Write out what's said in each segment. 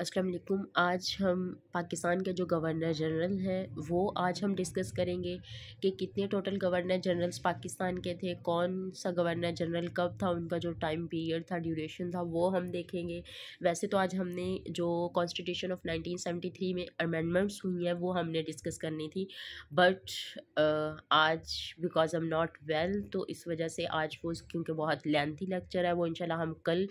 अस्सलाम वालेकुम आज हम पाकिस्तान के जो गवर्नर जनरल हैं वो आज हम डिस्कस करेंगे कि कितने टोटल गवर्नर जनरल्स पाकिस्तान के थे कौन सा गवर्नर जनरल कब था उनका जो टाइम पीरियड था ड्यूरेशन था वो हम देखेंगे वैसे तो आज हमने जो कॉन्स्टिट्यूशन ऑफ 1973 में अमेंडमेंट्स हुई हैं वो हमने डिस्कस करनी थी बट आज बिकॉज एम नॉट वेल तो इस वजह से आज वो क्योंकि बहुत लेंथी लेक्चर है वो इंशाल्लाह हम कल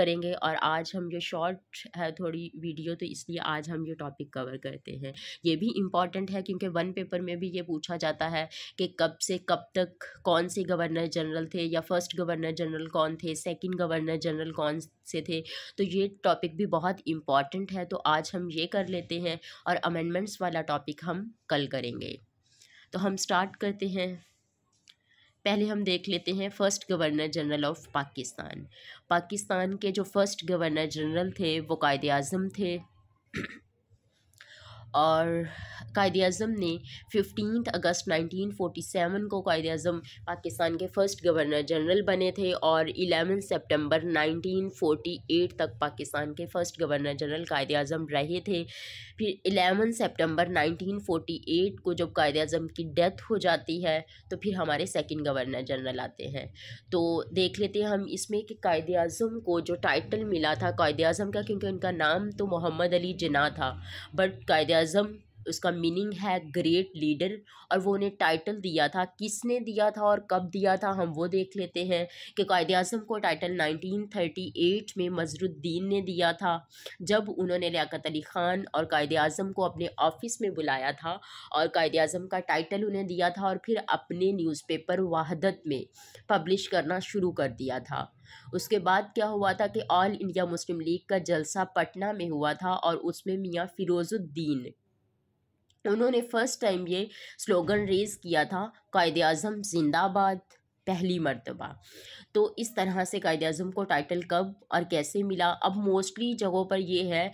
करेंगे और आज हम जो शॉर्ट है थोड़ी थोड़ी वीडियो तो इसलिए आज हम ये टॉपिक कवर करते हैं ये भी इम्पॉर्टेंट है क्योंकि वन पेपर में भी ये पूछा जाता है कि कब से कब तक कौन से गवर्नर जनरल थे या फर्स्ट गवर्नर जनरल कौन थे सेकेंड गवर्नर जनरल कौन से थे तो ये टॉपिक भी बहुत इम्पॉर्टेंट है तो आज हम ये कर लेते हैं और अमेंडमेंट्स वाला टॉपिक हम कल करेंगे तो हम स्टार्ट करते हैं पहले हम देख लेते हैं first governor general of Pakistan Pakistan के जो फ़र्स्ट गवर्नर जनरल थे वो कायद अजम थे और कायद अज़म ने फिफ्टीन अगस्त 1947 को कायद अज़म पाकिस्तान के फ़र्स्ट गवर्नर जनरल बने थे और नाइनटीन सितंबर 1948 तक पाकिस्तान के first governor general Quaid Azam रहे थे फिर नाइनटीन सितंबर 1948 को जब कायद अज़म की डेथ हो जाती है तो फिर हमारे सेकंड गवर्नर जनरल आते हैं तो देख लेते हैं हम इसमें कि कायद अज़म को जो टाइटल मिला था कायद अज़म का क्योंकि उनका नाम तो मोहम्मद अली जना था बट कायद azam उसका मीनिंग है ग्रेट लीडर और वो उन्हें टाइटल दिया था किसने दिया था और कब दिया था हम वो देख लेते हैं कि कायद अजम को टाइटल 1938 में मजरुद्दीन ने दिया था जब उन्होंने लियाकत अली ख़ान और कायद अजम को अपने ऑफिस में बुलाया था और कायद अजम का टाइटल उन्हें दिया था और फिर अपने न्यूज़पेपर वहदत में पब्लिश करना शुरू कर दिया था उसके बाद क्या हुआ था कि ऑल इंडिया मुस्लिम लीग का जलसा पटना में हुआ था और उसमें मियाँ फ़िरोज़ुद्दीन उन्होंने फ़र्स्ट टाइम ये स्लोगन रेज़ किया था कायद अज़म जिंदाबाद पहली मरतबा तो इस तरह से कायद अजम को टाइटल कब और कैसे मिला अब मोस्टली जगहों पर यह है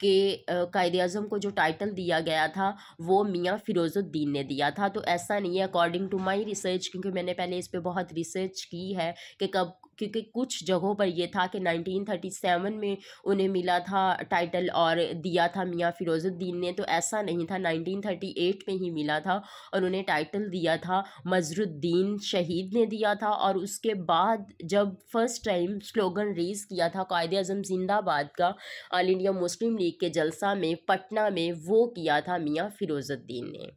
कि कायद अजम को जो टाइटल दिया गया था वो मियाँ फ़िरोज़ुद्दीन ने दिया था तो ऐसा नहीं है अकॉर्डिंग टू माई रिसर्च क्योंकि मैंने पहले इस पर बहुत रिसर्च की है कि कब क्योंकि कुछ जगहों पर यह था कि 1937 में उन्हें मिला था टाइटल और दिया था मियाँ फ़िरोज़ुद्दीन ने तो ऐसा नहीं था 1938 में ही मिला था और उन्हें टाइटल दिया था मजरुद्दीन शहीद ने दिया था और उसके बाद जब फर्स्ट टाइम स्लोगन रेज़ किया था कायद अजम जिंदाबाद का ऑल इंडिया मुस्लिम लीग के जलसा में पटना में वो किया था मियाँ फ़िरोज़ुद्दीन ने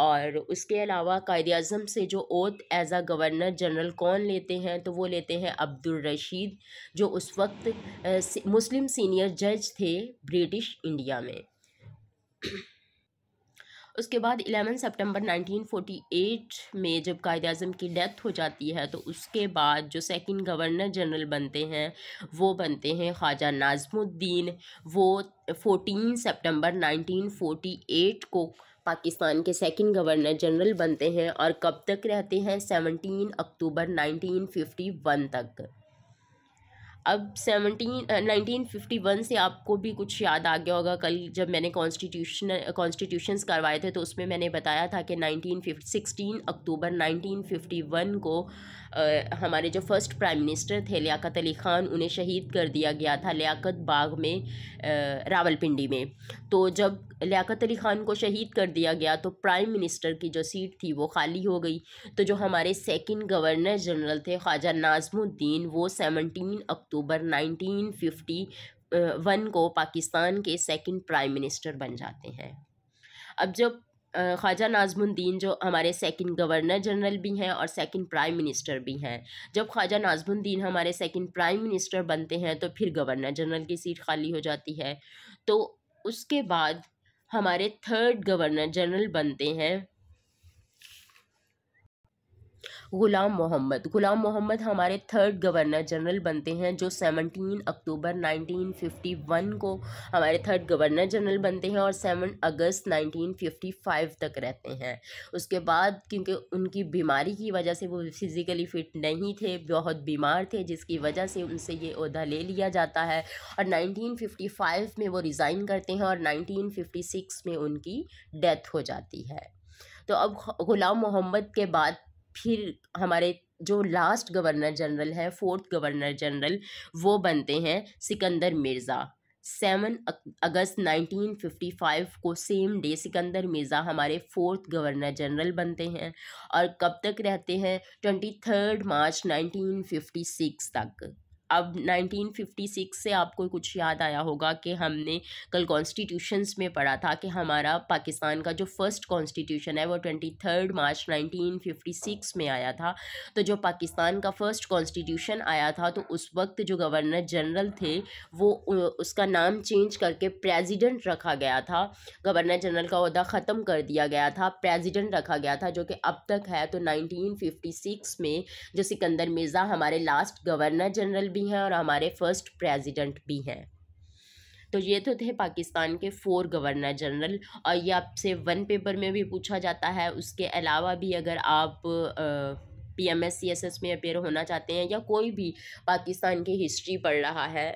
और उसके अलावा कायद अज़म से जो ओत एज़ आ गवर्नर जनरल कौन लेते हैं तो वो लेते हैं अब्दुल रशीद जो उस वक्त मुस्लिम सीनियर जज थे ब्रिटिश इंडिया में उसके बाद एलेवन सितंबर 1948 में जब कायद अजम की डेथ हो जाती है तो उसके बाद जो सेकंड गवर्नर जनरल बनते हैं वो बनते हैं ख्वाजा नाजमुद्दीन वो 14 सितंबर 1948 को पाकिस्तान के सेकंड गवर्नर जनरल बनते हैं और कब तक रहते हैं seventeen October nineteen fifty one तक अब सेवनटीन नाइनटीन फिफ्टी वन से आपको भी कुछ याद आ गया होगा कल जब मैंने कॉन्स्टिट्यूशन कॉन्स्टिट्यूशन करवाए थे तो उसमें मैंने बताया था कि nineteen fifty sixteen October nineteen fifty one को आ, हमारे जो फर्स्ट प्राइम मिनिस्टर थे लियाकत अली ख़ान उन्हें शहीद कर दिया गया था लियाकत बाग में रावलपिंडी में तो जब लियाकत अली ख़ान को शहीद कर दिया गया तो प्राइम मिनिस्टर की जो सीट थी वो खाली हो गई तो जो हमारे सेकंड गवर्नर जनरल थे ख्वाजा नाजमुद्दीन वो seventeen October nineteen fifty one को पाकिस्तान के सेकंड प्राइम मिनिस्टर बन जाते हैं अब जब ख्वाजा नाजमुद्दीन जो हमारे सेकंड गवर्नर जनरल भी हैं और सेकंड प्राइम मिनिस्टर भी हैं जब ख्वाजा नाजमुद्दीन हमारे सेकंड प्राइम मिनिस्टर बनते हैं तो फिर गवर्नर जनरल की सीट खाली हो जाती है तो उसके बाद हमारे थर्ड गवर्नर जनरल बनते हैं गुलाम मोहम्मद गुलाम मोहम्मद हमारे थर्ड गवर्नर जनरल बनते हैं जो 17 अक्टूबर 1951 को हमारे थर्ड गवर्नर जनरल बनते हैं और 7 अगस्त 1955 तक रहते हैं उसके बाद क्योंकि उनकी बीमारी की वजह से वो फिज़िकली फ़िट नहीं थे बहुत बीमार थे जिसकी वजह से उनसे ये अहदा ले लिया जाता है और नाइनटीन में वो रिज़ाइन करते हैं और नाइनटीन में उनकी डेथ हो जाती है तो अब ग़ुलाम मोहम्मद के बाद फिर हमारे जो लास्ट गवर्नर जनरल हैं फोर्थ गवर्नर जनरल वो बनते हैं सिकंदर मिर्ज़ा सेवन अगस्त 1955 को सेम डे सिकंदर मिर्ज़ा हमारे फोर्थ गवर्नर जनरल बनते हैं और कब तक रहते हैं ट्वेंटी थर्ड मार्च 1956 तक अब 1956 से आपको कुछ याद आया होगा कि हमने कल कॉन्स्टिट्यूशंस में पढ़ा था कि हमारा पाकिस्तान का जो फर्स्ट कॉन्स्टिट्यूशन है वो ट्वेंटी थर्ड मार्च 1956 में आया था तो जो पाकिस्तान का फर्स्ट कॉन्स्टिट्यूशन आया था तो उस वक्त जो गवर्नर जनरल थे वो उसका नाम चेंज करके प्रेजिडेंट रखा गया था गवर्नर जनरल का अहदा ख़त्म कर दिया गया था प्रेजिडेंट रखा गया था जो कि अब तक है तो 1956 में जो सिकंदर मिर्ज़ा हमारे लास्ट गवर्नर जनरल भी भी हैं और हमारे फर्स्ट प्रेसिडेंट भी हैं तो ये तो थे पाकिस्तान के फोर गवर्नर जनरल और ये आपसे वन पेपर में भी पूछा जाता है उसके अलावा भी अगर आप आ, P M S C S S में अपेयर होना चाहते हैं या कोई भी पाकिस्तान की हिस्ट्री पढ़ रहा है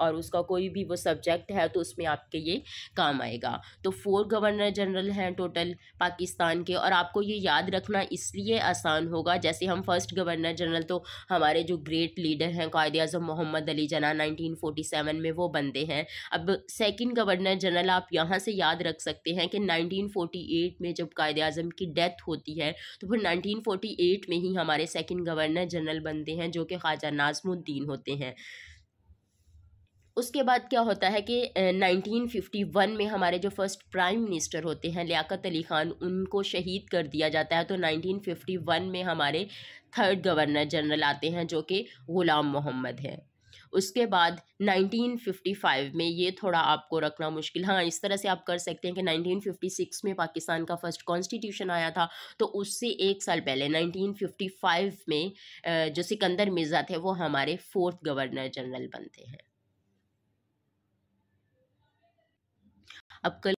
और उसका कोई भी वो सब्जेक्ट है तो उसमें आपके ये काम आएगा तो फोर गवर्नर जनरल हैं टोटल पाकिस्तान के और आपको ये याद रखना इसलिए आसान होगा जैसे हम फर्स्ट गवर्नर जनरल तो हमारे जो ग्रेट लीडर हैं कायद अजम मोहम्मद अली जना 1947 में वो बंदे हैं अब सेकंड गवर्नर जनरल आप यहाँ से याद रख सकते हैं कि एट में जब कायद अजम की डेथ होती है तो फिर एट में ही हमारे सेकेंड गवर्नर जनरल बनते हैं जो कि ख्वाजा नाजमुद्दीन होते हैं उसके बाद क्या होता है कि 1951 में हमारे जो फर्स्ट प्राइम मिनिस्टर होते हैं लियाकत अली ख़ान उनको शहीद कर दिया जाता है तो 1951 में हमारे थर्ड गवर्नर जनरल आते हैं जो कि ग़ुलाम मोहम्मद हैं उसके बाद 1955 में ये थोड़ा आपको रखना मुश्किल हाँ इस तरह से आप कर सकते हैं कि 1956 में पाकिस्तान का फर्स्ट कॉन्स्टिट्यूशन आया था तो उससे एक साल पहले 1955 में जो सिकंदर मिर्ज़ा थे वो हमारे फोर्थ गवर्नर जनरल बनते हैं अब कल